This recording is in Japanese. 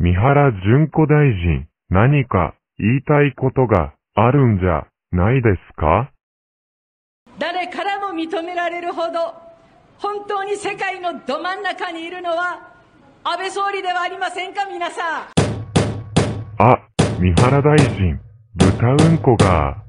三原淳子大臣、何か言いたいことがあるんじゃないですか誰からも認められるほど、本当に世界のど真ん中にいるのは、安倍総理ではありませんか、皆さん。あ、三原大臣、豚うんこが。